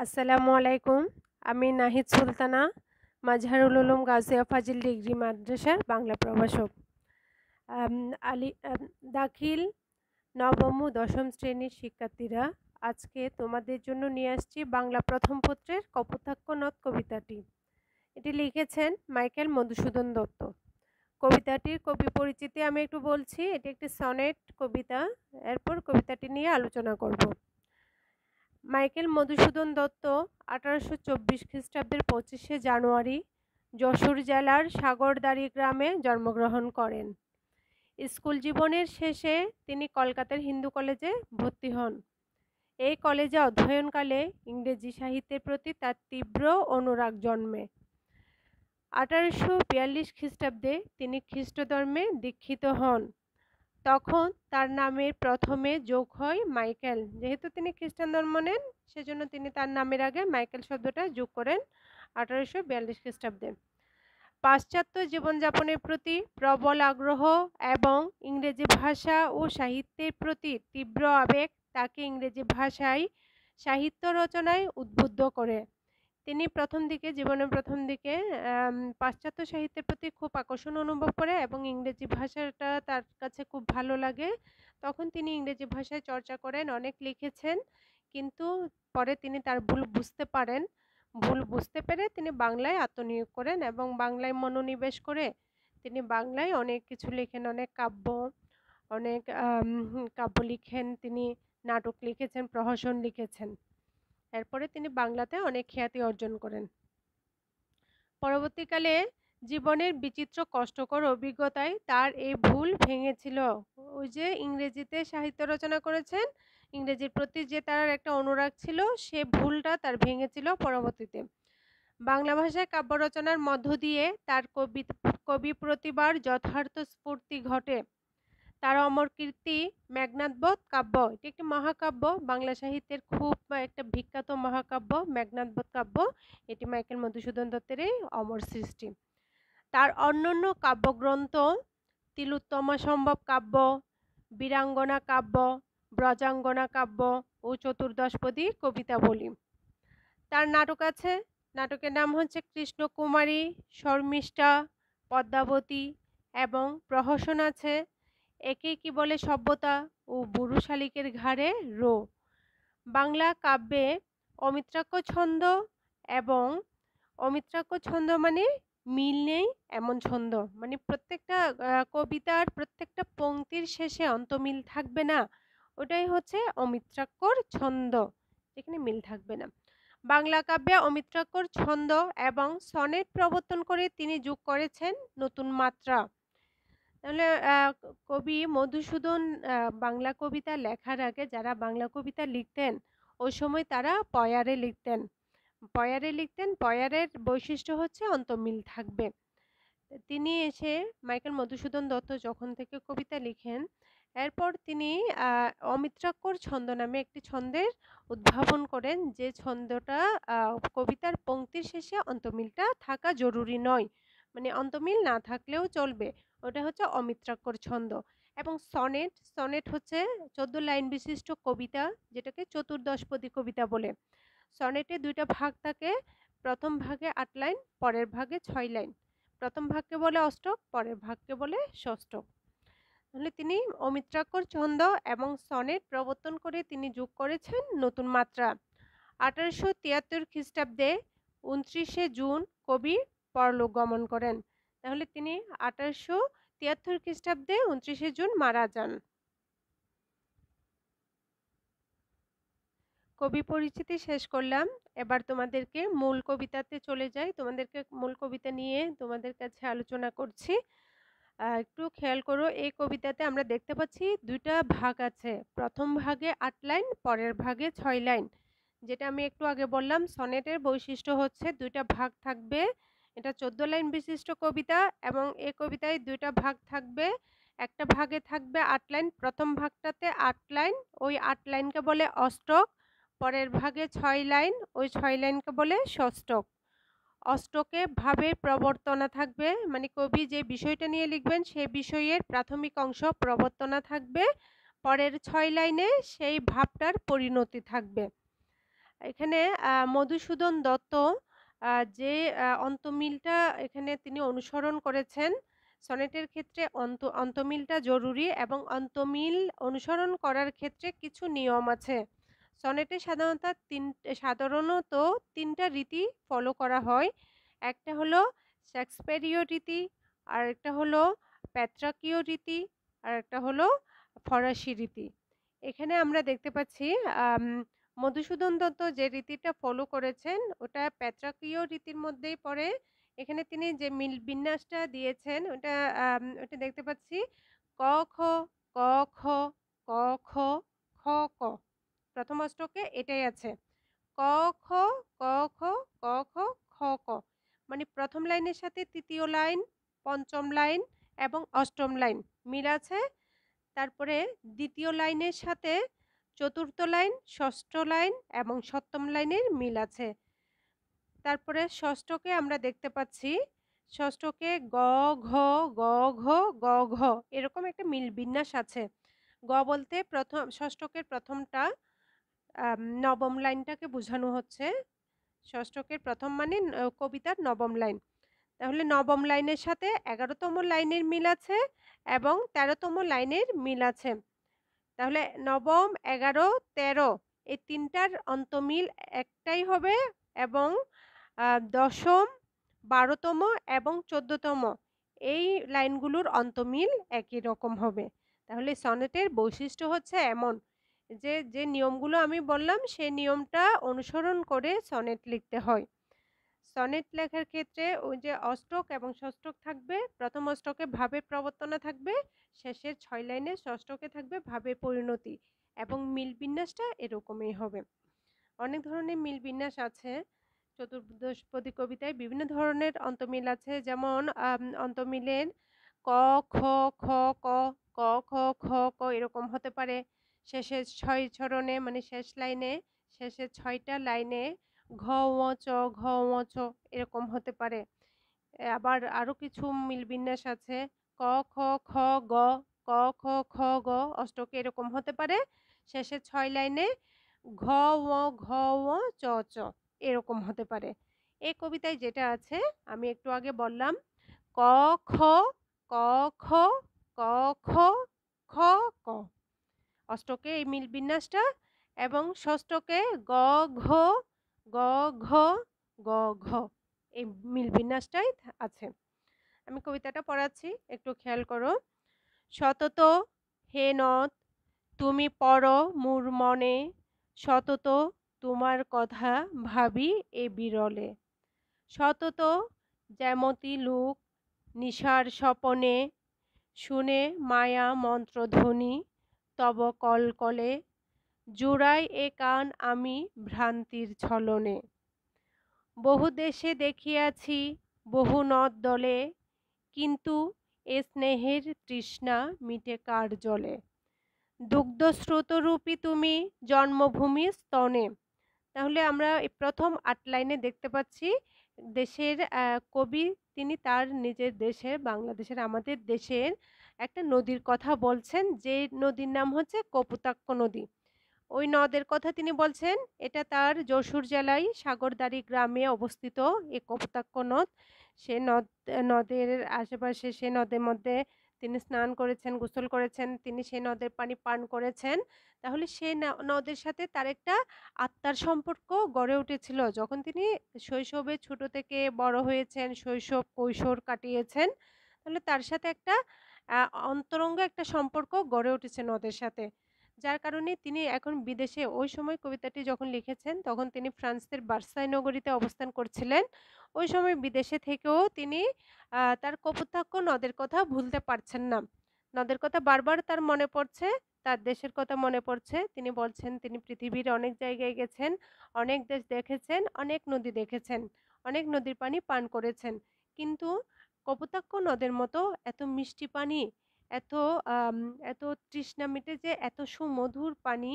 আসসালামু আলাইকুম আমি নাহিদ সুলতানা মাজহারুল উলুম গাজিয়া ফাজিল ডিগ্রি মাদ্রাসার বাংলা প্রভাষক আলি দাখিল নবম ও দশম শ্রেণীর শিক্ষার্থীরা আজকে তোমাদের জন্য নিয়ে আসছি বাংলা প্রথম পত্রের কপোথাক্ষ কবিতাটি এটি লিখেছেন মাইকেল মধুসূদন দত্ত কবিতাটির কবি পরিচিতি আমি একটু বলছি এটি একটি সনেট কবিতা এরপর কবিতাটি নিয়ে আলোচনা করব মাইকেল মধুসূদন দত্ত আঠারোশো চব্বিশ খ্রিস্টাব্দের পঁচিশে জানুয়ারি যশোর জেলার সাগরদাড়ি গ্রামে জন্মগ্রহণ করেন স্কুল জীবনের শেষে তিনি কলকাতার হিন্দু কলেজে ভর্তি হন এই কলেজে অধ্যয়নকালে ইংরেজি সাহিত্যের প্রতি তার তীব্র অনুরাগ জন্মে আঠারোশো বিয়াল্লিশ খ্রিস্টাব্দে তিনি খ্রিস্টধর্মে দীক্ষিত হন তখন তার নামের প্রথমে যোগ হয় মাইকেল যেহেতু তিনি খ্রিস্টান ধর্ম নেন সেজন্য তিনি তার নামের আগে মাইকেল শব্দটা যোগ করেন আঠারোশো বিয়াল্লিশ খ্রিস্টাব্দে পাশ্চাত্য জীবনযাপনের প্রতি প্রবল আগ্রহ এবং ইংরেজি ভাষা ও সাহিত্যের প্রতি তীব্র আবেগ তাকে ইংরেজি ভাষায় সাহিত্য রচনায় উদ্বুদ্ধ করে তিনি প্রথম দিকে জীবনের প্রথম দিকে পাশ্চাত্য সাহিত্যের প্রতি খুব আকর্ষণ অনুভব করে এবং ইংরেজি ভাষাটা তার কাছে খুব ভালো লাগে তখন তিনি ইংরেজি ভাষায় চর্চা করেন অনেক লিখেছেন কিন্তু পরে তিনি তার ভুল বুঝতে পারেন ভুল বুঝতে পেরে তিনি বাংলায় আত্মনিয়োগ করেন এবং বাংলায় মনোনিবেশ করে তিনি বাংলায় অনেক কিছু লিখেন অনেক কাব্য অনেক কাব্য লিখেন তিনি নাটক লিখেছেন প্রহসন লিখেছেন এরপরে তিনি বাংলাতে অনেক খ্যাতি অর্জন করেন পরবর্তীকালে জীবনের বিচিত্র কষ্টকর অভিজ্ঞতায় তার এই ভুল ভেঙেছিল ওই যে ইংরেজিতে সাহিত্য রচনা করেছেন ইংরেজির প্রতি যে তার একটা অনুরাগ ছিল সে ভুলটা তার ভেঙেছিল পরবর্তীতে বাংলা ভাষায় কাব্য রচনার মধ্য দিয়ে তার কবি কবি প্রতিবার যথার্থ স্ফূর্তি ঘটে তার অমর কীর্তি মেঘনাদবোধ কাব্য এটি একটি মহাকাব্য বাংলা সাহিত্যের খুব একটা বিখ্যাত মহাকাব্য মেঘনাদবোধ কাব্য এটি মাইকেল মধুসূদন দত্তের অমর সৃষ্টি তার অন্যান্য কাব্যগ্রন্থ তিলোত্তমা সম্ভব কাব্য বীরাঙ্গনা কাব্য ব্রজাঙ্গনা কাব্য ও চতুর্দশপদী কবিতা বলি তার নাটক আছে নাটকের নাম হচ্ছে কৃষ্ণকুমারী শর্মিষ্ঠা পদ্মাবতী এবং প্রহসন আছে একে কি বলে সভ্যতা ও বুড়ু শালিকের ঘাড়ে রো বাংলা কাব্যে অমিত্রাক্ষ ছন্দ এবং অমিত্রাক্ষ ছন্দ মানে মিল নেই এমন ছন্দ মানে প্রত্যেকটা কবিতার প্রত্যেকটা পংক্তির শেষে অন্তমিল থাকবে না ওটাই হচ্ছে অমিত্রাক্ষর ছন্দ এখানে মিল থাকবে না বাংলা কাব্যে অমিত্রাক্ষর ছন্দ এবং সনেট প্রবর্তন করে তিনি যোগ করেছেন নতুন মাত্রা তাহলে কবি মধুসূদন বাংলা কবিতা লেখার আগে যারা বাংলা কবিতা লিখতেন ওই সময় তারা পয়ারে লিখতেন পয়ারে লিখতেন পয়ারের বৈশিষ্ট্য হচ্ছে অন্তমিল থাকবে তিনি এসে মাইকেল মধুসূদন দত্ত যখন থেকে কবিতা লিখেন এরপর তিনি অমিত্রাক্ষর ছন্দ নামে একটি ছন্দের উদ্ভাবন করেন যে ছন্দটা কবিতার পঙ্ক্তির শেষে অন্তমিলটা থাকা জরুরি নয় মানে অন্তমিল না থাকলেও চলবে ওটা হচ্ছে অমিত্রাক্ষর ছন্দ এবং সনেট সনেট হচ্ছে চোদ্দ লাইন বিশিষ্ট কবিতা যেটাকে চতুর্দশপদী কবিতা বলে সনেটে দুইটা ভাগ থাকে প্রথম ভাগে আট লাইন পরের ভাগে ছয় লাইন প্রথম ভাগকে বলে অষ্টক পরের ভাগকে বলে ষষ্ঠক তাহলে তিনি অমিত্রাক্ষর ছন্দ এবং সনেট প্রবর্তন করে তিনি যোগ করেছেন নতুন মাত্রা আঠারোশো তিয়াত্তর খ্রিস্টাব্দে উনত্রিশে জুন কবি পরলোক গমন করেন তাহলে তিনি আঠারোশো তিয়াত্তর খ্রিস্টাব্দে উনত্রিশে জুন মারা যান কবি পরিচিতি শেষ করলাম এবার তোমাদেরকে মূল কবিতাতে চলে যাই তোমাদেরকে মূল কবিতা নিয়ে তোমাদের কাছে আলোচনা করছি একটু খেয়াল করো এই কবিতাতে আমরা দেখতে পাচ্ছি দুইটা ভাগ আছে প্রথম ভাগে আট লাইন পরের ভাগে ছয় লাইন যেটা আমি একটু আগে বললাম সনেটের বৈশিষ্ট্য হচ্ছে দুইটা ভাগ থাকবে এটা চোদ্দো লাইন বিশিষ্ট কবিতা এবং এ কবিতায় দুইটা ভাগ থাকবে একটা ভাগে থাকবে আট লাইন প্রথম ভাগটাতে আট লাইন ওই আট লাইনকে বলে অষ্টক পরের ভাগে ছয় লাইন ওই ছয় লাইনকে বলে ষষ্টক অষ্টকে ভাবে প্রবর্তনা থাকবে মানে কবি যে বিষয়টা নিয়ে লিখবেন সেই বিষয়ের প্রাথমিক অংশ প্রবর্তনা থাকবে পরের ছয় লাইনে সেই ভাবটার পরিণতি থাকবে এখানে মধুসূদন দত্ত যে অন্তমিলটা এখানে তিনি অনুসরণ করেছেন সনেটের ক্ষেত্রে অন্ত অন্তমিলটা জরুরি এবং অন্তমিল অনুসরণ করার ক্ষেত্রে কিছু নিয়ম আছে সনেটে সাধারণত তিন সাধারণত তিনটা রীতি ফলো করা হয় একটা হলো শেক্সপেরিয় রীতি আর একটা হলো প্যাট্রাকীয় রীতি আর একটা হলো ফরাসি রীতি এখানে আমরা দেখতে পাচ্ছি মধুসূদন দত্ত যে রীতিটা ফলো করেছেন ওটা প্যাত্রাকীয় রীতির মধ্যেই পড়ে এখানে তিনি যে মিল বিন্যাসটা দিয়েছেন ওটা ওটা দেখতে পাচ্ছি ক খ ক খ ক খ খ ক প্রথম অষ্টকে এটাই আছে ক খ ক খ ক খ খ ক মানে প্রথম লাইনের সাথে তৃতীয় লাইন পঞ্চম লাইন এবং অষ্টম লাইন মিল আছে তারপরে দ্বিতীয় লাইনের সাথে চতুর্থ লাইন ষষ্ঠ লাইন এবং সপ্তম লাইনের মিল আছে তারপরে ষষ্ঠকে আমরা দেখতে পাচ্ছি ষষ্ঠকে গ ঘ গ ঘ গ ঘ এরকম একটা মিল বিন্যাস আছে গ বলতে প্রথম ষষ্ঠকের প্রথমটা নবম লাইনটাকে বোঝানো হচ্ছে ষষ্ঠকের প্রথম মানে কবিতার নবম লাইন তাহলে নবম লাইনের সাথে এগারোতম লাইনের মিল আছে এবং তেরোতম লাইনের মিল আছে তাহলে নবম এগারো তেরো এই তিনটার অন্তমিল একটাই হবে এবং দশম বারোতম এবং চোদ্দতম এই লাইনগুলোর অন্তমিল একই রকম হবে তাহলে সনেটের বৈশিষ্ট্য হচ্ছে এমন যে যে নিয়মগুলো আমি বললাম সেই নিয়মটা অনুসরণ করে সনেট লিখতে হয় সনেট লেখার ক্ষেত্রে ওই যে অষ্টক এবং ষষ্ঠক থাকবে প্রথম অষ্টকে ভাবে প্রবর্তনা থাকবে শেষের ছয় লাইনে ষষ্ঠকে থাকবে ভাবে পরিণতি এবং মিল বিন্যাসটা এরকমই হবে অনেক ধরনের মিল বিন্যাস আছে চতুর্দশপদী কবিতায় বিভিন্ন ধরনের অন্তমিল আছে যেমন অন্তমিলের ক খ খ ক ক খ খ ক এরকম হতে পারে শেষের ছয় চরণে মানে শেষ লাইনে শেষের ছয়টা লাইনে ঘ চ ঘ চ এরকম হতে পারে আবার আরও কিছু মিলবিন্যাস আছে ক খ খ গ ক খ খ গ অষ্টকে এরকম হতে পারে শেষে ছয় লাইনে ঘ ও ঘ ও চ চ এরকম হতে পারে এই কবিতায় যেটা আছে আমি একটু আগে বললাম ক খ ক খ ক খ খ ক অষ্টকে এই মিল বিন্যাসটা এবং ষষ্ঠকে গ ঘ গ ঘ গ ঘ এই মিল বিন্যাসটাই আছে আমি কবিতাটা পড়াচ্ছি একটু খেয়াল করো সতত হে নথ তুমি পড় মুর মনে সতত তোমার কথা ভাবি এ বিরলে সতত যেমতি লোক নিশার স্বপনে শুনে মায়া মন্ত্রধ্বনি তব কলকলে জুড়াই এ কান আমি ভ্রান্তির ছলনে বহু দেশে দেখিয়াছি বহু নদ দলে কিন্তু এ স্নেহের তৃষ্ণা মিটে কার জলে দুগ্ধস্রোতরূপী তুমি জন্মভূমি স্তনে তাহলে আমরা প্রথম আটলাইনে দেখতে পাচ্ছি দেশের কবি তিনি তার নিজের দেশের বাংলাদেশের আমাদের দেশের একটা নদীর কথা বলছেন যে নদীর নাম হচ্ছে কপুতাক্ষ নদী ওই নদের কথা তিনি বলছেন এটা তার যশোর জেলায় সাগরদারি গ্রামে অবস্থিত এ কপতাক্য নদ সে নদ নদের আশেপাশে সে নদের মধ্যে তিনি স্নান করেছেন গোসল করেছেন তিনি সেই নদের পানি পান করেছেন তাহলে সেই নদের সাথে তার একটা আত্মার সম্পর্ক গড়ে উঠেছিল যখন তিনি শৈশবে ছোট থেকে বড় হয়েছেন শৈশব কৈশোর কাটিয়েছেন তাহলে তার সাথে একটা অন্তরঙ্গ একটা সম্পর্ক গড়ে উঠেছে নদের সাথে যার কারণে তিনি এখন বিদেশে ওই সময় কবিতাটি যখন লিখেছেন তখন তিনি ফ্রান্সের বার্সাই নগরীতে অবস্থান করছিলেন ওই সময় বিদেশে থেকেও তিনি তার কপোতাক্ষ নদের কথা ভুলতে পারছেন না নদের কথা বারবার তার মনে পড়ছে তার দেশের কথা মনে পড়ছে তিনি বলছেন তিনি পৃথিবীর অনেক জায়গায় গেছেন অনেক দেশ দেখেছেন অনেক নদী দেখেছেন অনেক নদীর পানি পান করেছেন কিন্তু কপোতাক্য নদের মতো এত মিষ্টি পানি এত এত তৃষ্ণা মিটে যে এত সুমধুর পানি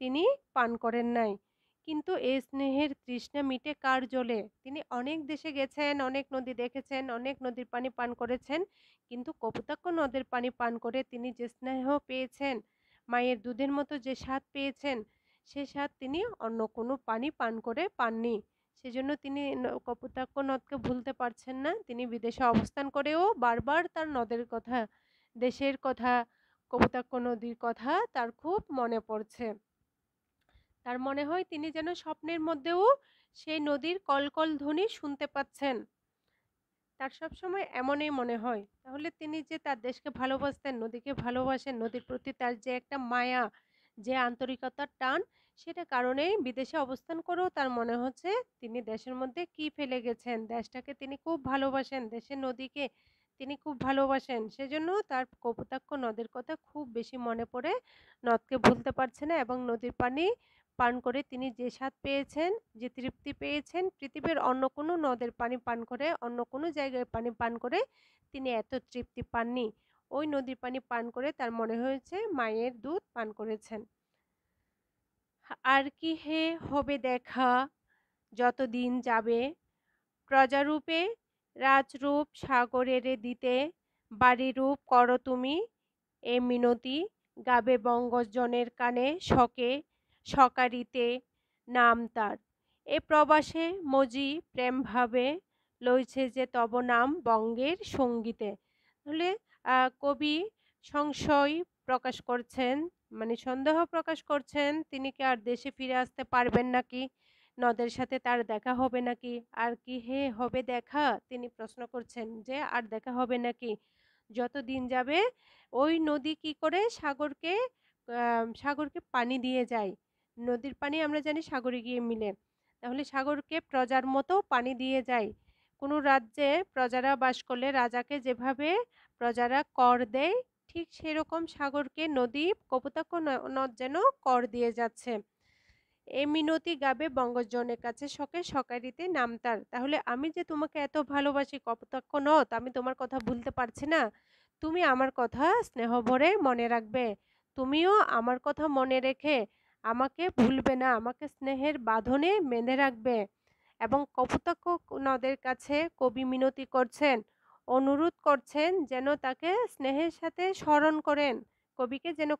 তিনি পান করেন নাই কিন্তু এই স্নেহের তৃষ্ণা মিটে কার জলে তিনি অনেক দেশে গেছেন অনেক নদী দেখেছেন অনেক নদীর পানি পান করেছেন কিন্তু কপোতাক্ষ নদের পানি পান করে তিনি যে স্নেহ পেয়েছেন মায়ের দুধের মতো যে স্বাদ পেয়েছেন সে স্বাদ তিনি অন্য কোনো পানি পান করে পাননি সেজন্য তিনি কপোতাক্ষ নদকে ভুলতে পারছেন না তিনি বিদেশে অবস্থান করেও বারবার তার নদের কথা দেশের কথা কবিতাক্ষ নদীর কথা তার খুব মনে পড়ছে তার মনে হয় তিনি যেন স্বপ্নের মধ্যেও সেই নদীর কলকল ধ্বনি শুনতে পাচ্ছেন তার সবসময় এমনই মনে হয় তাহলে তিনি যে তার দেশকে ভালোবাসতেন নদীকে ভালোবাসেন নদীর প্রতি তার যে একটা মায়া যে আন্তরিকতার টান সেটা কারণেই বিদেশে অবস্থান করেও তার মনে হচ্ছে তিনি দেশের মধ্যে কি ফেলে গেছেন দেশটাকে তিনি খুব ভালোবাসেন দেশের নদীকে তিনি খুব ভালোবাসেন সেজন্য তার কপোতাক্ষ নদের কথা খুব বেশি মনে পড়ে নদকে ভুলতে পারছে না এবং নদীর পানি পান করে তিনি যে স্বাদ পেয়েছেন যে তৃপ্তি পেয়েছেন পৃথিবীর অন্য কোনো নদের পানি পান করে অন্য কোনো জায়গায় পানি পান করে তিনি এত তৃপ্তি পাননি ওই নদীর পানি পান করে তার মনে হয়েছে মায়ের দুধ পান করেছেন আর কি হে হবে দেখা যত দিন যাবে প্রজারূপে রাজরূপ সাগরের দিতে বাড়িরূপ কর তুমি এ মিনতি গাবে বঙ্গজনের কানে শকে সকারিতে নাম তার এ প্রবাসে মজি প্রেমভাবে লইছে যে তব নাম বঙ্গের সঙ্গীতে তাহলে কবি সংশয় প্রকাশ করছেন মানে সন্দেহ প্রকাশ করছেন তিনি কি আর দেশে ফিরে আসতে পারবেন নাকি নদের সাথে তার দেখা হবে নাকি আর কি হে হবে দেখা তিনি প্রশ্ন করছেন যে আর দেখা হবে নাকি যত দিন যাবে ওই নদী কি করে সাগরকে সাগরকে পানি দিয়ে যায় নদীর পানি আমরা জানি সাগরে গিয়ে মিলে তাহলে সাগরকে প্রজার মতো পানি দিয়ে যায় কোনো রাজ্যে প্রজারা বাস করলে রাজাকে যেভাবে প্রজারা কর দেয় ঠিক সেরকম সাগরকে নদী কপোতাক্ষ নদ যেন কর দিয়ে যাচ্ছে এ মিনতি গাবে বঙ্গজনের কাছে শকে সকারিতে নামতার তাহলে আমি যে তোমাকে এত ভালোবাসি কপতাক্ষ নত আমি তোমার কথা ভুলতে পারছি না তুমি আমার কথা স্নেহ ভরে মনে রাখবে তুমিও আমার কথা মনে রেখে আমাকে ভুলবে না আমাকে স্নেহের বাঁধনে মেনে রাখবে এবং কপোতাক্ষ নদের কাছে কবি মিনতি করছেন অনুরোধ করছেন যেন তাকে স্নেহের সাথে স্মরণ করেন কবিকে যেন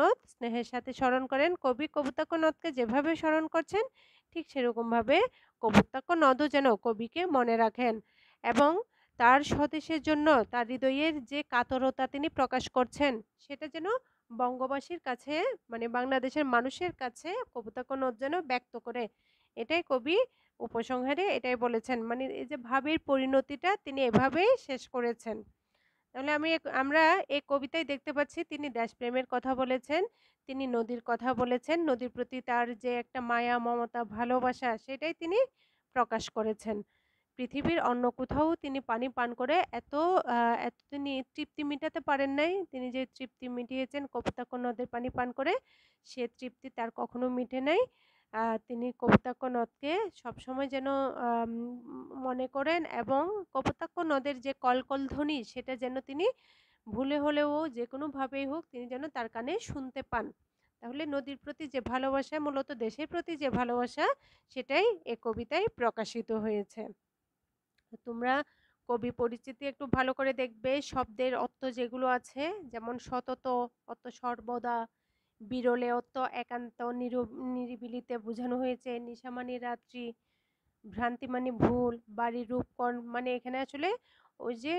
নদ স্নেহের সাথে স্মরণ করেন কবি কপুতাকনদকে যেভাবে স্মরণ করছেন ঠিক সেরকমভাবে নদও যেন কবিকে মনে রাখেন এবং তার স্বদেশের জন্য তার হৃদয়ের যে কাতরতা তিনি প্রকাশ করছেন সেটা যেন বঙ্গবাসীর কাছে মানে বাংলাদেশের মানুষের কাছে নদ যেন ব্যক্ত করে এটাই কবি উপসংহারে এটাই বলেছেন মানে এই যে ভাবের পরিণতিটা তিনি এভাবেই শেষ করেছেন তাহলে আমি আমরা এই কবিতায় দেখতে পাচ্ছি তিনি দেশপ্রেমের কথা বলেছেন তিনি নদীর কথা বলেছেন নদীর প্রতি তার যে একটা মায়া মমতা ভালোবাসা সেটাই তিনি প্রকাশ করেছেন পৃথিবীর অন্য কোথাও তিনি পানি পান করে এত এত তিনি তৃপ্তি মিটাতে পারেন নাই তিনি যে তৃপ্তি মিটিয়েছেন কবিতাক্ষ নদের পানি পান করে সে তৃপ্তি তার কখনো মিটে নাই তিনি কবিতাক্ষ নদকে সবসময় যেন মনে করেন এবং কবিতাক্ষ নদের যে কলকলধ্বনি সেটা যেন তিনি ভুলে হলেও যে কোনোভাবেই হোক তিনি যেন তার কানে শুনতে পান তাহলে নদীর প্রতি যে ভালোবাসা মূলত দেশের প্রতি যে ভালোবাসা সেটাই এ কবিতায় প্রকাশিত হয়েছে তোমরা কবি পরিচিতি একটু ভালো করে দেখবে শব্দের অর্থ যেগুলো আছে যেমন সতত অর্থ সর্বদা বিরলে অত্য একান্ত নিরিবিলিতে বোঝানো হয়েছে নিশা মানে রাত্রি ভ্রান্তি মানে ভুল বাড়ির রূপকণ মানে এখানে আসলে ওই যে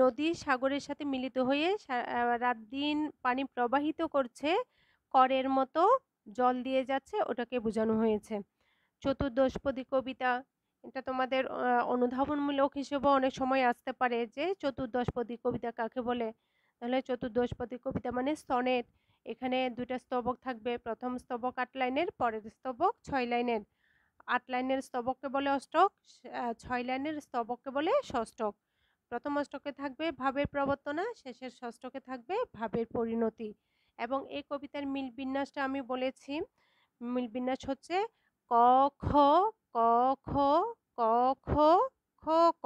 নদী সাগরের সাথে মিলিত হয়ে রাত দিন পানি প্রবাহিত করছে করের মতো জল দিয়ে যাচ্ছে ওটাকে বোঝানো হয়েছে চতুর্দশপদী কবিতা এটা তোমাদের অনুধাবনমূলক হিসেবে অনেক সময় আসতে পারে যে চতুর্দশপদী কবিতা কাকে বলে তাহলে চতুর্দশপদী কবিতা মানে সনেট এখানে দুইটা স্তবক থাকবে প্রথম স্তবক আট লাইনের পরের স্তবক ছয় লাইনের আট লাইনের স্তবককে বলে অষ্টক ছয় লাইনের স্তবককে বলে ষষ্ঠক প্রথম অষ্টকে থাকবে ভাবের প্রবর্তনা শেষের ষষ্ঠকে থাকবে ভাবের পরিণতি এবং এই কবিতার মিল বিন্যাসটা আমি বলেছি মিল বিন্যাস হচ্ছে ক খ ক খ ক খ খ ক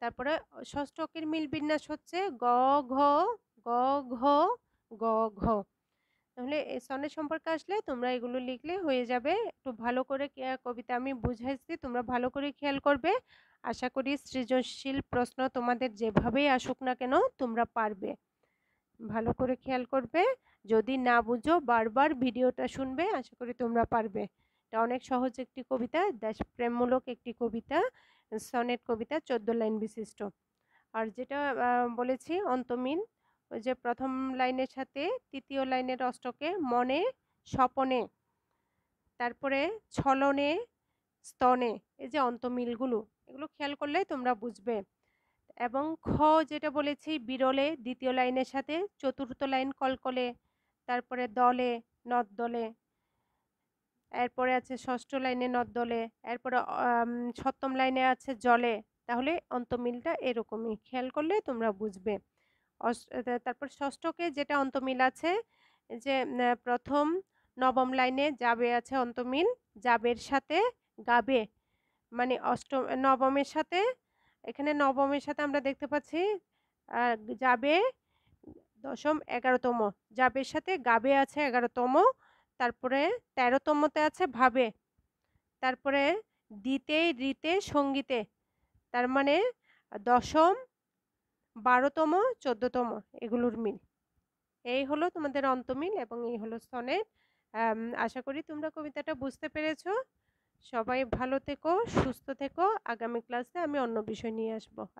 তারপরে ষষ্ঠকের মিল বিন্যাস হচ্ছে গ ঘ গ ঘ গ ঘ তাহলে সনের সম্পর্কে আসলে তোমরা এগুলো লিখলে হয়ে যাবে একটু ভালো করে কবিতা আমি বুঝাইছি তোমরা ভালো করে খেয়াল করবে আশা করি সৃজনশীল প্রশ্ন তোমাদের যেভাবেই আসুক না কেন তোমরা পারবে ভালো করে খেয়াল করবে যদি না বুঝো বারবার ভিডিওটা শুনবে আশা করি তোমরা পারবে এটা অনেক সহজ একটি কবিতা দেশপ্রেমমূলক একটি কবিতা সনেট কবিতা চোদ্দ লাইন বিশিষ্ট আর যেটা বলেছি অন্তমিন ওই যে প্রথম লাইনের সাথে তৃতীয় লাইনের অষ্টকে মনে স্বপনে তারপরে ছলনে স্তনে এই যে অন্তমিলগুলো এগুলো খেয়াল করলে তোমরা বুঝবে এবং খ যেটা বলেছি বিরলে দ্বিতীয় লাইনের সাথে চতুর্থ লাইন কলকলে তারপরে দলে নদলে এরপরে আছে ষষ্ঠ লাইনে নদলে এরপরে সপ্তম লাইনে আছে জলে তাহলে অন্তমিলটা এরকমই খেয়াল করলে তোমরা বুঝবে তারপর ষষ্ঠকে যেটা অন্তমিল আছে যে প্রথম নবম লাইনে যাবে আছে অন্তমিল যাবের সাথে গাবে মানে অষ্টম নবমের সাথে এখানে নবমের সাথে আমরা দেখতে পাচ্ছি যাবে দশম এগারোতম যাবের সাথে গাবে আছে এগারোতম তারপরে তেরোতমতে আছে ভাবে তারপরে দিতে রিতে সঙ্গীতে তার মানে দশম বারোতম চোদ্দতম এগুলোর মিল এই হলো তোমাদের অন্তমিল এবং এই হলো স্তনের আশা করি তোমরা কবিতাটা বুঝতে পেরেছ সবাই ভালো থেকো সুস্থ থেকো আগামী ক্লাসে আমি অন্য বিষয় নিয়ে আসবো